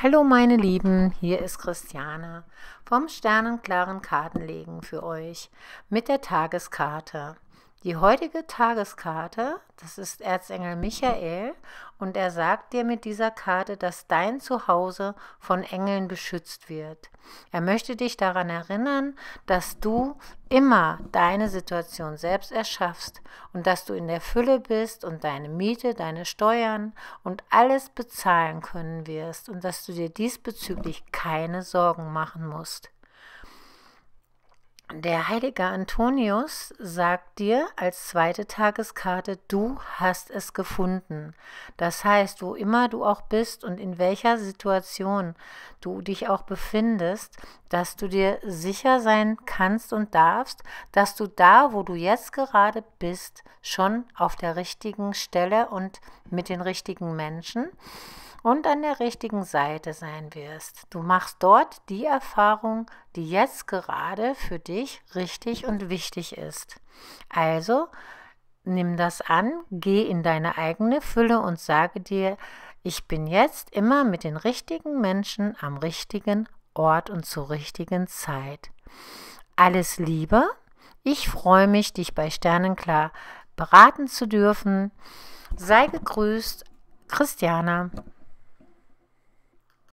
Hallo meine Lieben, hier ist Christiane vom sternenklaren Kartenlegen für euch mit der Tageskarte die heutige Tageskarte, das ist Erzengel Michael, und er sagt dir mit dieser Karte, dass dein Zuhause von Engeln beschützt wird. Er möchte dich daran erinnern, dass du immer deine Situation selbst erschaffst und dass du in der Fülle bist und deine Miete, deine Steuern und alles bezahlen können wirst und dass du dir diesbezüglich keine Sorgen machen musst. Der heilige Antonius sagt dir als zweite Tageskarte, du hast es gefunden. Das heißt, wo immer du auch bist und in welcher Situation du dich auch befindest, dass du dir sicher sein kannst und darfst, dass du da, wo du jetzt gerade bist, schon auf der richtigen Stelle und mit den richtigen Menschen und an der richtigen Seite sein wirst. Du machst dort die Erfahrung, die jetzt gerade für dich richtig und wichtig ist. Also nimm das an, geh in deine eigene Fülle und sage dir, ich bin jetzt immer mit den richtigen Menschen am richtigen Ort und zur richtigen Zeit. Alles Liebe, ich freue mich, dich bei Sternenklar beraten zu dürfen. Sei gegrüßt, Christiana.